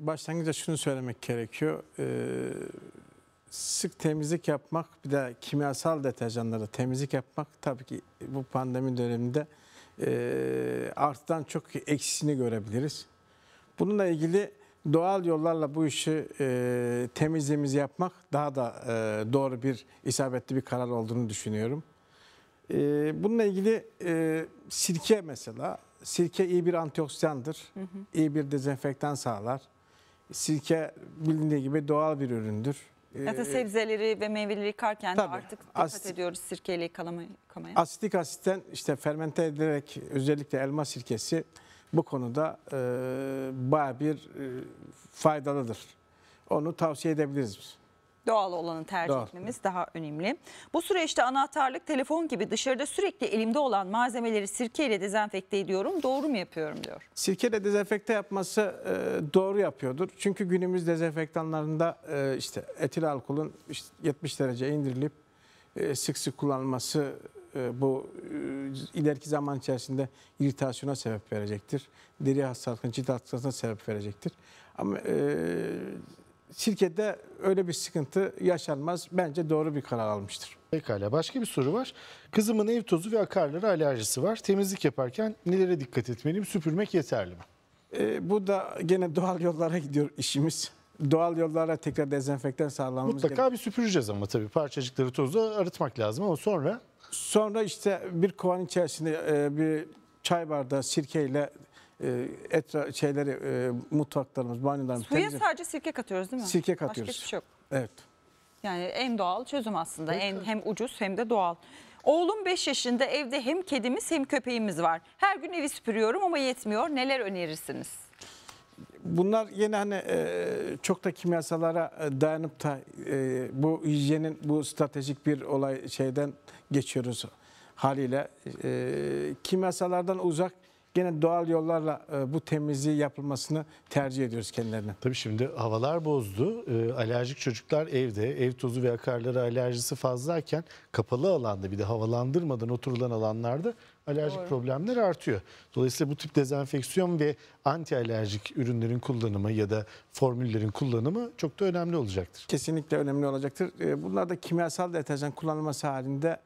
başlangıçta şunu söylemek gerekiyor. Ee, sık temizlik yapmak bir de kimyasal deterjanlarda temizlik yapmak tabii ki bu pandemi döneminde e, arttan çok eksisini görebiliriz. Bununla ilgili doğal yollarla bu işi e, temizliğimizi yapmak daha da e, doğru bir isabetli bir karar olduğunu düşünüyorum. E, bununla ilgili e, sirke mesela, sirke iyi bir antioksidandır, hı hı. iyi bir dezenfektan sağlar. Sirke bildiğiniz gibi doğal bir üründür. Zaten ee, sebzeleri ve meyveleri yıkarken de artık dikkat Asit- ediyoruz sirkeyle yıkamaya. Asitik asitten işte fermente ederek özellikle elma sirkesi bu konuda e, baya bir e, faydalıdır. Onu tavsiye edebiliriz biz. Doğal olanı tercih Doğal. etmemiz daha önemli. Bu süreçte anahtarlık, telefon gibi dışarıda sürekli elimde olan malzemeleri sirkeyle dezenfekte ediyorum. Doğru mu yapıyorum diyor. Sirkeyle dezenfekte yapması e, doğru yapıyordur. Çünkü günümüz dezenfektanlarında e, işte etil alkolün işte 70 derece indirilip e, sık sık kullanılması e, bu e, ileriki zaman içerisinde iritasyona sebep verecektir. Deri hastalıklarına, cilt hastalıklarına sebep verecektir. Ama e, şirkette öyle bir sıkıntı yaşanmaz. Bence doğru bir karar almıştır. Pekala. Başka bir soru var. Kızımın ev tozu ve akarları alerjisi var. Temizlik yaparken nelere dikkat etmeliyim? Süpürmek yeterli mi? E, bu da gene doğal yollara gidiyor işimiz. Doğal yollara tekrar dezenfektan sağlamamız Mutlaka gerek. bir süpüreceğiz ama tabii parçacıkları tozla arıtmak lazım ama sonra? Sonra işte bir kovanın içerisinde e, bir çay bardağı sirkeyle e, etra şeyleri e, mutfaklarımız, banyolarımız Suya temizlik. sadece sirke katıyoruz değil mi? Sirke katıyoruz. Başka şey yok. Evet. Yani en doğal çözüm aslında. Evet. En, hem ucuz hem de doğal. Oğlum 5 yaşında evde hem kedimiz hem köpeğimiz var. Her gün evi süpürüyorum ama yetmiyor. Neler önerirsiniz? Bunlar yine hani e, çok da kimyasallara e, dayanıp da bu hijyenin bu stratejik bir olay şeyden geçiyoruz haliyle. Kimyasallardan uzak gene doğal yollarla e, bu temizliği yapılmasını tercih ediyoruz kendilerine. Tabii şimdi havalar bozdu. E, alerjik çocuklar evde, ev tozu ve akarları alerjisi fazlayken kapalı alanda bir de havalandırmadan oturulan alanlarda alerjik Doğru. problemler artıyor. Dolayısıyla bu tip dezenfeksiyon ve anti alerjik ürünlerin kullanımı ya da formüllerin kullanımı çok da önemli olacaktır. Kesinlikle önemli olacaktır. E, bunlar da kimyasal deterjan kullanılması halinde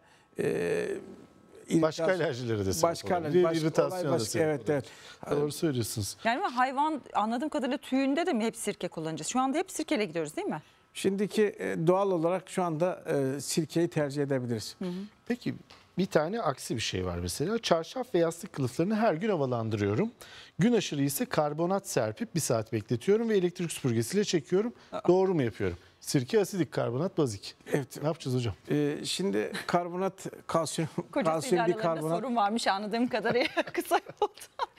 başka alerjileri de sebep başka olabilir. da evet, Evet. Doğru söylüyorsunuz. Yani hayvan anladığım kadarıyla tüyünde de mi hep sirke kullanacağız? Şu anda hep sirkele gidiyoruz değil mi? Şimdiki e, doğal olarak şu anda e, sirkeyi tercih edebiliriz. Hı hı. Peki bir tane aksi bir şey var mesela. Çarşaf ve yastık kılıflarını her gün havalandırıyorum. Gün aşırı ise karbonat serpip bir saat bekletiyorum ve elektrik süpürgesiyle çekiyorum. Aa. Doğru mu yapıyorum? Sirke, asidik, karbonat, bazik. Evet. Ne yapacağız hocam? Ee, şimdi karbonat, kalsiyum, Kocası kalsiyum bir karbonat. sorun varmış anladığım kadarıyla kısa oldu.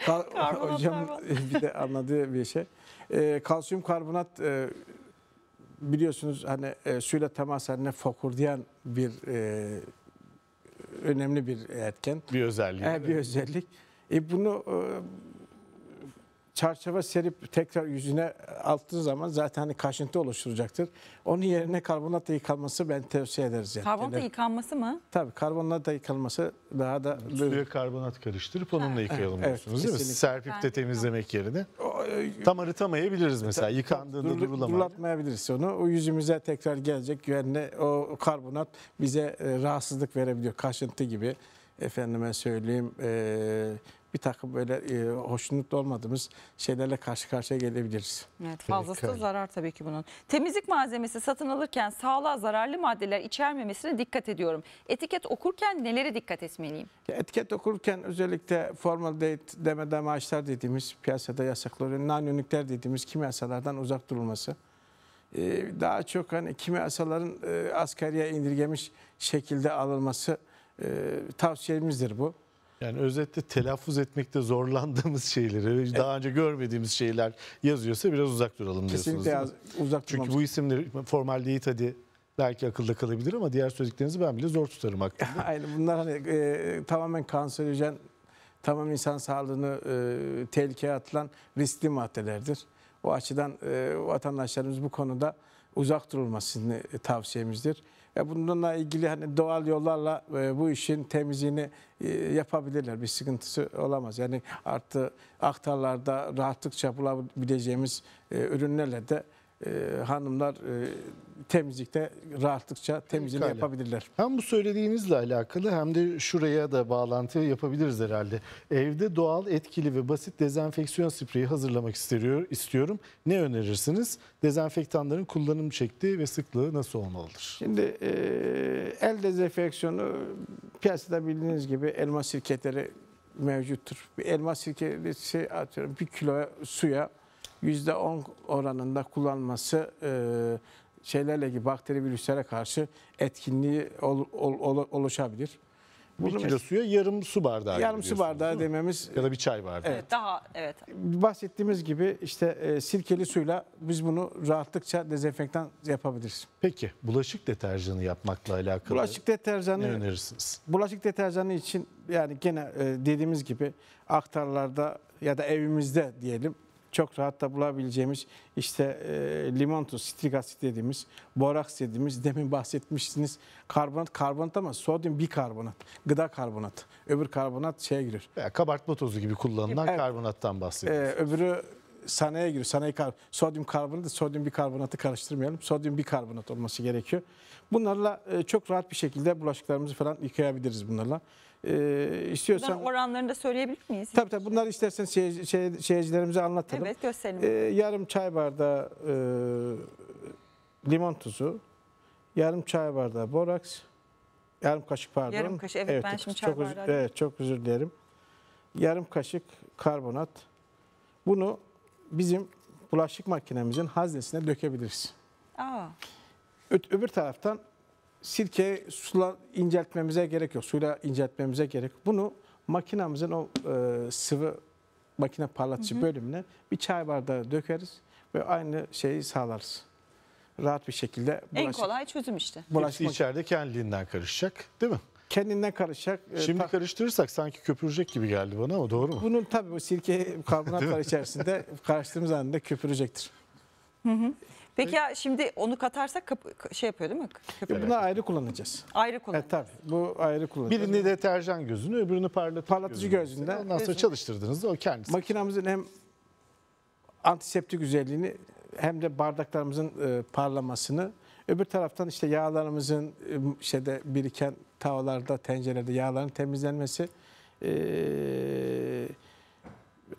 Kal karbonat, hocam karbonat. E, bir de anladığı bir şey. Ee, kalsiyum karbonat e, biliyorsunuz hani e, suyla temas haline fokurdayan bir e, önemli bir etken. Bir özellik. Ee, bir özellik. E, bunu e, çarşafa serip tekrar yüzüne alttığı zaman zaten hani kaşıntı oluşturacaktır. Onun yerine karbonatla yıkanması ben tavsiye ederiz. Yani. Karbonatla yıkanması mı? Tabii karbonatla yıkanması daha da... Suya böyle... karbonat karıştırıp onunla yıkayalım evet, diyorsunuz evet, değil mi? Serpip de temizlemek yerine. E, Tam arıtamayabiliriz mesela yıkandığında Dur, durulamayız. Durulatmayabiliriz onu. O yüzümüze tekrar gelecek güvenle o karbonat bize e, rahatsızlık verebiliyor. Kaşıntı gibi efendime söyleyeyim e, bir takım böyle e, hoşnutlu olmadığımız şeylerle karşı karşıya gelebiliriz. Evet, fazlası da zarar tabii ki bunun. Temizlik malzemesi satın alırken sağlığa zararlı maddeler içermemesine dikkat ediyorum. Etiket okurken nelere dikkat etmeliyim? etiket okurken özellikle formaldehit, demedamaçlar dediğimiz piyasada yasaklı nanyonikler dediğimiz kimyasalardan uzak durulması e, daha çok hani kimyasaların e, asgariye indirgemiş şekilde alınması e, tavsiyemizdir bu. Yani özetle telaffuz etmekte zorlandığımız şeyleri, evet. daha önce görmediğimiz şeyler yazıyorsa biraz uzak duralım Kesinlikle diyorsunuz. Kesinlikle uzak durmamız. Çünkü bu isimleri formal değil hadi belki akılda kalabilir ama diğer söylediklerinizi ben bile zor tutarım aklımda. Aynen bunlar hani e, tamamen kanserojen, tamam insan sağlığını e, tehlikeye atılan riskli maddelerdir. O açıdan e, vatandaşlarımız bu konuda uzak durulmasını tavsiyemizdir. E, bununla ilgili hani doğal yollarla e, bu işin temizliğini e, yapabilirler. Bir sıkıntısı olamaz. Yani artı aktarlarda rahatlıkça bulabileceğimiz ürünlerle de e, hanımlar e, temizlikte rahatlıkça temizliğini Pekala. yapabilirler. Hem bu söylediğinizle alakalı hem de şuraya da bağlantı yapabiliriz herhalde. Evde doğal, etkili ve basit dezenfeksiyon spreyi hazırlamak istiyor, istiyorum. Ne önerirsiniz? Dezenfektanların kullanım şekli ve sıklığı nasıl olmalıdır? Şimdi e, el dezenfeksiyonu piyasada bildiğiniz gibi elma sirketleri mevcuttur. Bir elma sirkesi atıyorum bir kilo suya %10 oranında kullanması e, şeylerle gibi bakteri virüslere karşı etkinliği ol, ol, ol, oluşabilir. Bunu bir kilo suya yarım su bardağı. Yarım su bardağı dememiz. Ya da bir çay bardağı. Evet. Daha evet. Bahsettiğimiz gibi işte e, sirkeli suyla biz bunu rahatlıkça dezenfektan yapabiliriz. Peki bulaşık deterjanı yapmakla alakalı bulaşık deterjanı, ne önerirsiniz? Bulaşık deterjanı için yani gene e, dediğimiz gibi aktarlarda ya da evimizde diyelim çok rahat da bulabileceğimiz işte e, limon tuz, sitrik asit dediğimiz, boraks dediğimiz, demin bahsetmiştiniz karbonat, karbonat ama sodyum bikarbonat, gıda karbonat, Öbür karbonat şeye girir. Ya, kabartma tozu gibi kullanılan evet. karbonattan bahsediyoruz. Ee, öbürü sanayiye giriyor. Sanayi kar sodyum karbonatı, sodyum bikarbonatı karıştırmayalım. Sodyum bikarbonat olması gerekiyor. Bunlarla e, çok rahat bir şekilde bulaşıklarımızı falan yıkayabiliriz bunlarla. E, istiyorsan Bunların oranlarını da söyleyebilir miyiz? Tabii tabii bunları istersen seyirci, seyir- seyircilerimize anlatalım. Evet gösterelim. E, yarım çay bardağı e, limon tuzu, yarım çay bardağı boraks, yarım kaşık pardon. Yarım kaşık, evet, ben şimdi çay çok bardağı özür, Evet çok özür dilerim. Yarım kaşık karbonat. Bunu bizim bulaşık makinemizin haznesine dökebiliriz. Aa, Ö- öbür taraftan sirke suyla inceltmemize gerek yok. Suyla inceltmemize gerek Bunu makinamızın o e, sıvı makine parlatıcı hı hı. bölümüne bir çay bardağı dökeriz ve aynı şeyi sağlarız. Rahat bir şekilde. Bulaşık, en kolay çözüm işte. Bulaşık Hepsi içeride kendiliğinden karışacak değil mi? Kendinden karışacak. E, Şimdi Ta karıştırırsak sanki köpürecek gibi geldi bana ama doğru mu? Bunun tabii bu sirke karbonatlar içerisinde karıştığımız anda köpürecektir. Hı hı. Peki ya şimdi onu katarsak kap- şey yapıyor değil mi? Köpürüyor. Bunu ayrı kullanacağız. Ayrı kullan. E, tabii bu ayrı kullanacağız. Birini deterjan gözünü öbürünü parlatıcı, Parlatıcı gözünde. Ondan sonra Gözünü. çalıştırdığınızda o kendisi. Makinamızın hem antiseptik özelliğini hem de bardaklarımızın e, parlamasını öbür taraftan işte yağlarımızın e, şeyde biriken tavalarda tencerede yağların temizlenmesi e,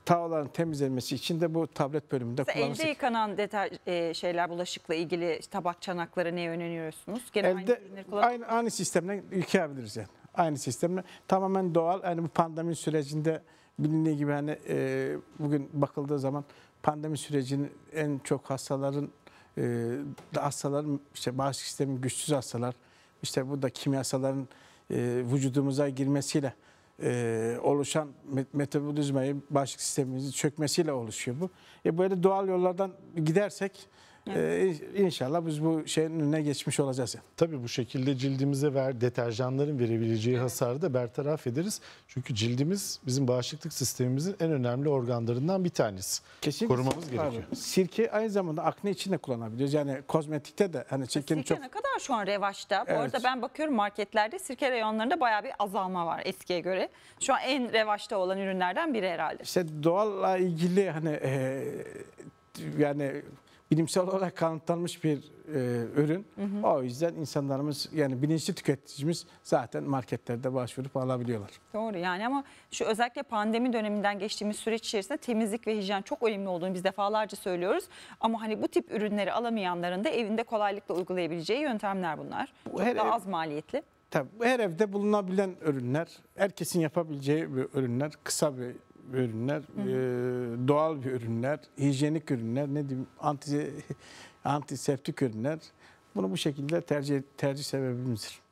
tavaların temizlenmesi için de bu tablet bölümünde kullanılır. Elde yıkanan deter, e, şeyler bulaşıkla ilgili tabak çanakları ne öneriyorsunuz? Gene Elde aynı, aynı, sistemle yıkayabiliriz yani. Aynı sistemle tamamen doğal. Yani bu pandemi sürecinde bilindiği gibi hani e, bugün bakıldığı zaman pandemi sürecinin en çok hastaların e, hastaların işte bağışıklık sistemi güçsüz hastalar işte bu da kimyasalların e, vücudumuza girmesiyle e, oluşan metabolizmayı, bağışıklık sistemimizi çökmesiyle oluşuyor bu. E böyle doğal yollardan gidersek Evet. Ee, biz bu şeyin önüne geçmiş olacağız. Tabii bu şekilde cildimize ver, deterjanların verebileceği hasarı da bertaraf ederiz. Çünkü cildimiz bizim bağışıklık sistemimizin en önemli organlarından bir tanesi. Kesinlikle. Korumamız gerekiyor. Abi, sirke aynı zamanda akne için de kullanabiliyoruz. Yani kozmetikte de hani çok. sirke ne kadar şu an revaçta. Evet. Bu arada ben bakıyorum marketlerde sirke reyonlarında bayağı bir azalma var eskiye göre. Şu an en revaçta olan ürünlerden biri herhalde. İşte doğalla ilgili hani e, yani bilimsel olarak kanıtlanmış bir e, ürün. Hı hı. O yüzden insanlarımız yani bilinçli tüketicimiz zaten marketlerde başvurup alabiliyorlar. Doğru yani ama şu özellikle pandemi döneminden geçtiğimiz süreç içerisinde temizlik ve hijyen çok önemli olduğunu biz defalarca söylüyoruz. Ama hani bu tip ürünleri alamayanların da evinde kolaylıkla uygulayabileceği yöntemler bunlar. Çok her daha ev, az maliyetli. Tabii her evde bulunabilen ürünler, herkesin yapabileceği bir ürünler, kısa bir ürünler, e, doğal ürünler, hijyenik ürünler, ne diyeyim anti antiseptik ürünler. Bunu bu şekilde tercih tercih sebebimizdir.